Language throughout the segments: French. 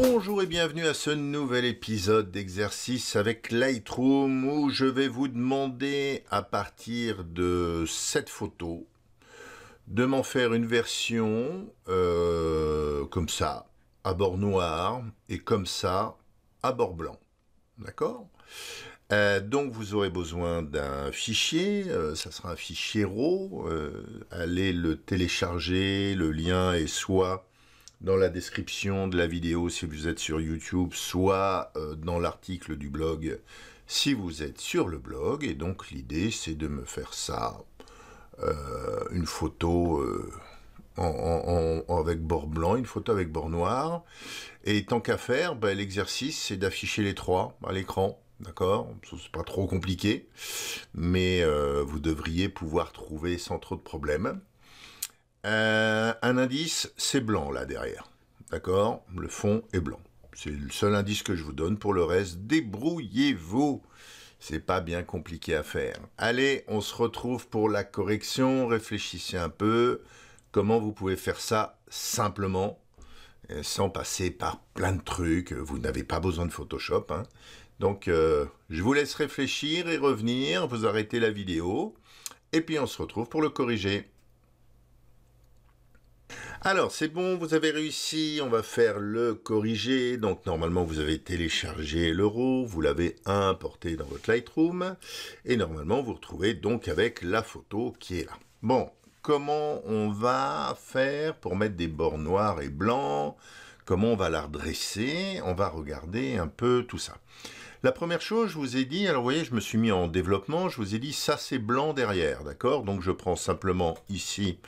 Bonjour et bienvenue à ce nouvel épisode d'exercice avec Lightroom où je vais vous demander à partir de cette photo de m'en faire une version euh, comme ça à bord noir et comme ça à bord blanc. D'accord euh, donc vous aurez besoin d'un fichier, euh, ça sera un fichier RAW, allez le télécharger, le lien est soit dans la description de la vidéo si vous êtes sur YouTube, soit euh, dans l'article du blog si vous êtes sur le blog. Et donc l'idée c'est de me faire ça, euh, une photo euh, avec bord blanc, une photo avec bord noir. Et tant qu'à faire, bah, l'exercice c'est d'afficher les trois à l'écran. D'accord C'est pas trop compliqué, mais vous devriez pouvoir trouver sans trop de problèmes. Euh, un indice, c'est blanc là derrière. D'accord Le fond est blanc. C'est le seul indice que je vous donne. Pour le reste, débrouillez-vous. C'est pas bien compliqué à faire. Allez, on se retrouve pour la correction. Réfléchissez un peu. Comment vous pouvez faire ça simplement, euh, sans passer par plein de trucs. Vous n'avez pas besoin de Photoshop. Hein. Donc, euh, je vous laisse réfléchir et revenir. Vous arrêtez la vidéo. Et puis, on se retrouve pour le corriger. Alors, c'est bon, vous avez réussi, on va faire le corriger. Donc, normalement, vous avez téléchargé l'euro, vous l'avez importé dans votre Lightroom, et normalement, vous retrouvez donc avec la photo qui est là. Bon, comment on va faire pour mettre des bords noirs et blancs Comment on va la redresser On va regarder un peu tout ça. La première chose, je vous ai dit, alors vous voyez, je me suis mis en développement, je vous ai dit, ça c'est blanc derrière, d'accord Donc je prends simplement ici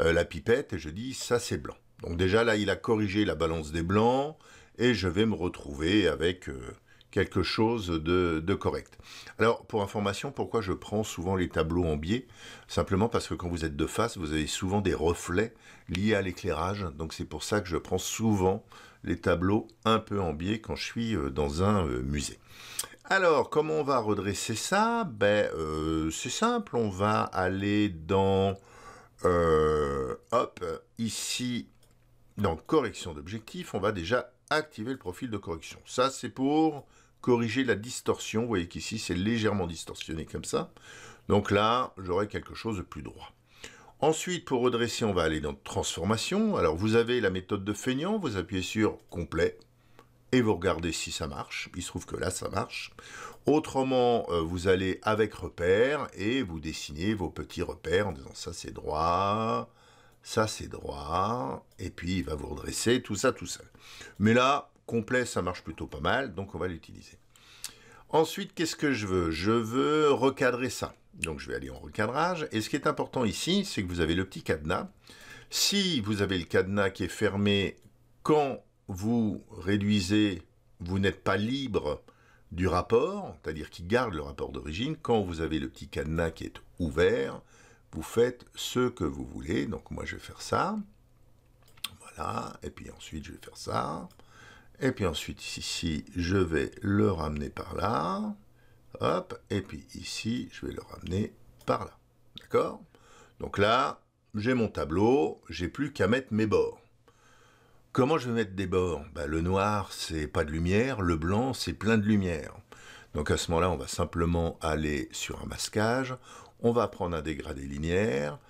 euh, la pipette et je dis ça c'est blanc. Donc déjà là il a corrigé la balance des blancs et je vais me retrouver avec euh, quelque chose de, correct. Alors pour information, pourquoi je prends souvent les tableaux en biais Simplement parce que quand vous êtes de face, vous avez souvent des reflets liés à l'éclairage. Donc c'est pour ça que je prends souvent les tableaux un peu en biais quand je suis euh, dans un musée. Alors, comment on va redresser ça Ben, c'est simple, on va aller dans euh, hop, ici, dans correction d'objectif, on va déjà activer le profil de correction. Ça, c'est pour corriger la distorsion. Vous voyez qu'ici, c'est légèrement distorsionné comme ça. Donc là, j'aurai quelque chose de plus droit. Ensuite, pour redresser, on va aller dans Transformation. Alors, vous avez la méthode de Feignant. Vous appuyez sur Complet et vous regardez si ça marche. Il se trouve que là, ça marche. Autrement, euh, vous allez avec repères et vous dessinez vos petits repères en disant ça c'est droit, ça c'est droit, et puis il va vous redresser tout ça tout seul. Mais là, complet, ça marche plutôt pas mal, donc on va l'utiliser. Ensuite, qu'est-ce que je veux Je veux recadrer ça. Donc je vais aller en recadrage. Et ce qui est important ici, c'est que vous avez le petit cadenas. Si vous avez le cadenas qui est fermé quand vous réduisez, vous n'êtes pas libre du rapport, c'est-à-dire qui garde le rapport d'origine. Quand vous avez le petit cadenas qui est ouvert, vous faites ce que vous voulez. Donc moi je vais faire ça. Voilà, et puis ensuite je vais faire ça. Et puis ensuite ici, je vais le ramener par là. Hop, et puis ici, je vais le ramener par là. D'accord Donc là, j'ai mon tableau, j'ai plus qu'à mettre mes bords. Comment je vais mettre des bords ben, Le noir, c'est pas de lumière, le blanc, c'est plein de lumière. Donc à ce moment-là, on va simplement aller sur un masquage, on va prendre un dégradé linéaire.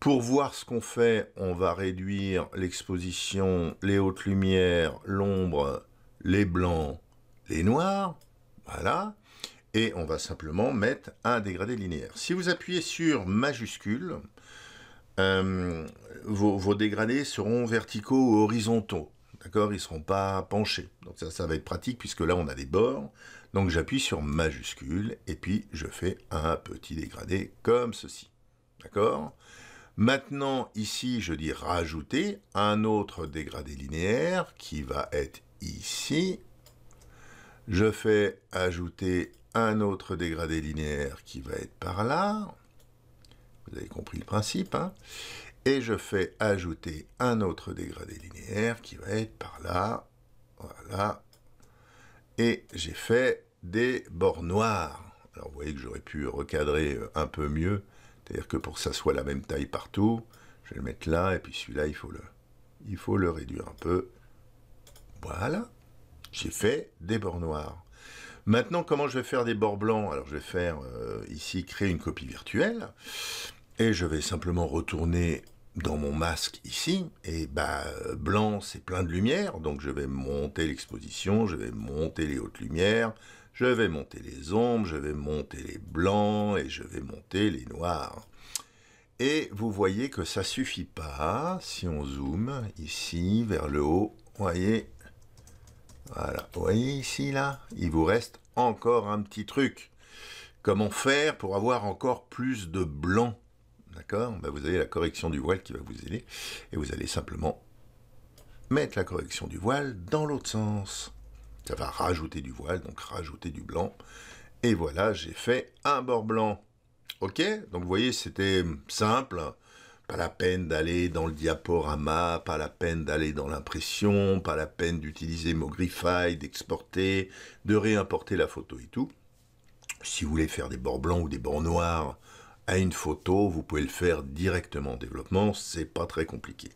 Pour voir ce qu'on fait, on va réduire l'exposition, les hautes lumières, l'ombre, les blancs, les noirs. Voilà. Et on va simplement mettre un dégradé linéaire. Si vous appuyez sur majuscule, euh, vos, dégradés seront verticaux ou horizontaux. D'accord Ils ne seront pas penchés. Donc ça, ça va être pratique puisque là, on a des bords. Donc j'appuie sur majuscule et puis je fais un petit dégradé comme ceci. D'accord Maintenant, ici, je dis rajouter un autre dégradé linéaire qui va être ici. Je fais ajouter un autre dégradé linéaire qui va être par là. Vous avez compris le principe. Hein. et je fais ajouter un autre dégradé linéaire qui va être par là. Voilà. Et j'ai fait des bords noirs. Alors vous voyez que j'aurais pu recadrer euh, un peu mieux. C'est-à-dire que pour que ça soit la même taille partout, je vais le mettre là. Et puis celui-là, il, faut le, réduire un peu. Voilà. J'ai fait des bords noirs. Maintenant, comment je vais faire des bords blancs Alors je vais faire euh, ici, créer une copie virtuelle. Et je vais simplement retourner dans mon masque ici, et bah blanc c'est plein de lumière, donc je vais monter l'exposition, je vais monter les hautes lumières, je vais monter les ombres, je vais monter les blancs et je vais monter les noirs. Et vous voyez que ça suffit pas, si on zoome ici vers le haut, voyez, voilà, vous voyez ici là, il vous reste encore un petit truc. Comment faire pour avoir encore plus de blanc D'accord bah, Vous avez la correction du voile qui va vous aider. Et vous allez simplement mettre la correction du voile dans l'autre sens. Ça va rajouter du voile, donc rajouter du blanc. Et voilà, j'ai fait un bord blanc. Ok Donc vous voyez, c'était simple. Pas la peine d'aller dans le diaporama, pas la peine d'aller dans l'impression, pas la peine d'utiliser Mogrify, d'exporter, de réimporter la photo et tout. Si vous voulez faire des bords blancs ou des bords noirs, à une photo, vous pouvez le faire directement en développement, c'est pas très compliqué.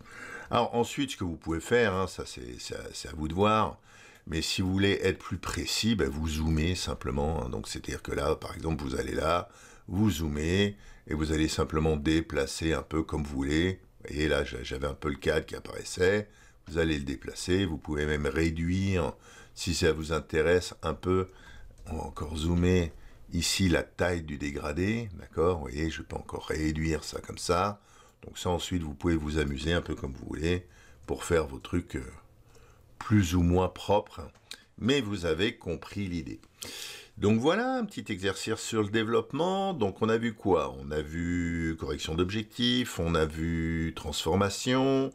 Alors ensuite, ce que vous pouvez faire, hein, ça c'est à vous de voir, mais si vous voulez être plus précis, ben, vous zoomez simplement. Hein. donc c'est-à-dire que là, par exemple, vous allez là, vous zoomez, et vous allez simplement déplacer un peu comme vous voulez. Vous voyez là, j'avais un peu le cadre qui apparaissait. Vous allez le déplacer, vous pouvez même réduire, si ça vous intéresse un peu, encore zoomer, Ici, la taille du dégradé, d'accord Vous voyez, je peux encore réduire ça comme ça. Donc ça, ensuite, vous pouvez vous amuser un peu comme vous voulez pour faire vos trucs euh, plus ou moins propres. Mais vous avez compris l'idée. Donc voilà, un petit exercice sur le développement. Donc on a vu quoi On a vu correction d'objectifs, on a vu transformation,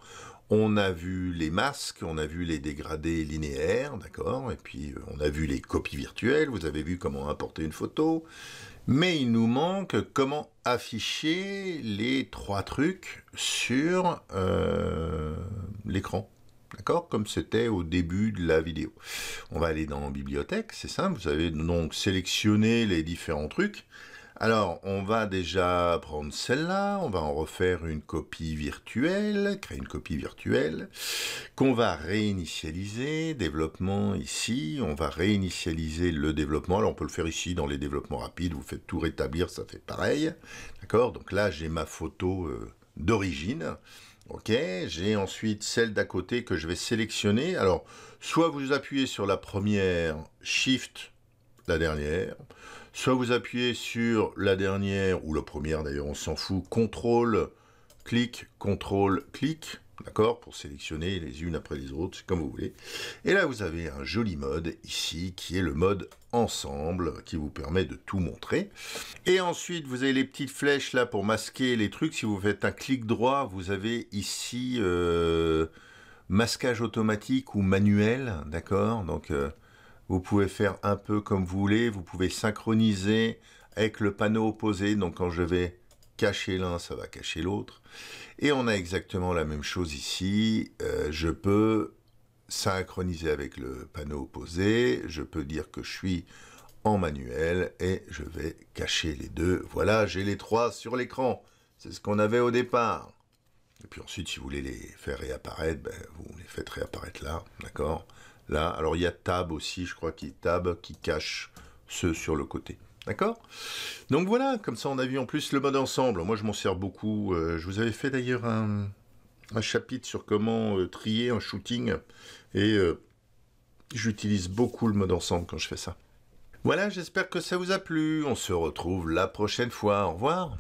on a vu les masques, on a vu les dégradés linéaires, d'accord, et puis euh, on a vu les copies virtuelles, vous avez vu comment importer une photo, mais il nous manque comment afficher les trois trucs sur euh, l'écran. D'accord Comme c'était au début de la vidéo. On va aller dans Bibliothèque, c'est simple. Vous avez donc sélectionné les différents trucs. Alors, on va déjà prendre celle-là, on va en refaire une copie virtuelle, créer une copie virtuelle, qu'on va réinitialiser, développement ici, on va réinitialiser le développement, alors on peut le faire ici dans les développements rapides, vous faites tout rétablir, ça fait pareil, d'accord Donc là, j'ai ma photo euh, d'origine, ok J'ai ensuite celle d'à côté que je vais sélectionner, alors, soit vous appuyez sur la première, Shift, la dernière. Soit vous appuyez sur la dernière, ou la première d'ailleurs, on s'en fout, contrôle, clic, contrôle, clic, d'accord, pour sélectionner les unes après les autres, comme vous voulez. Et là, vous avez un joli mode ici, qui est le mode ensemble, qui vous permet de tout montrer. Et ensuite, vous avez les petites flèches là pour masquer les trucs. Si vous faites un clic droit, vous avez ici euh, masquage automatique ou manuel, d'accord Donc, euh, vous pouvez faire un peu comme vous voulez. Vous pouvez synchroniser avec le panneau opposé. Donc quand je vais cacher l'un, ça va cacher l'autre. Et on a exactement la même chose ici. Euh, je peux synchroniser avec le panneau opposé. Je peux dire que je suis en manuel et je vais cacher les deux. Voilà, j'ai les trois sur l'écran. C'est ce qu'on avait au départ. Et puis ensuite, si vous voulez les faire réapparaître, ben, vous les faites réapparaître là, d'accord là. Alors il y a tab aussi, je crois qu'il y a tab qui cache ceux sur le côté. D'accord Donc voilà, comme ça on a vu en plus le mode ensemble. Moi je m'en sers beaucoup. Euh, je vous avais fait d'ailleurs un, chapitre sur comment euh, trier un shooting. Et euh, j'utilise beaucoup le mode ensemble quand je fais ça. Voilà, j'espère que ça vous a plu. On se retrouve la prochaine fois. Au revoir.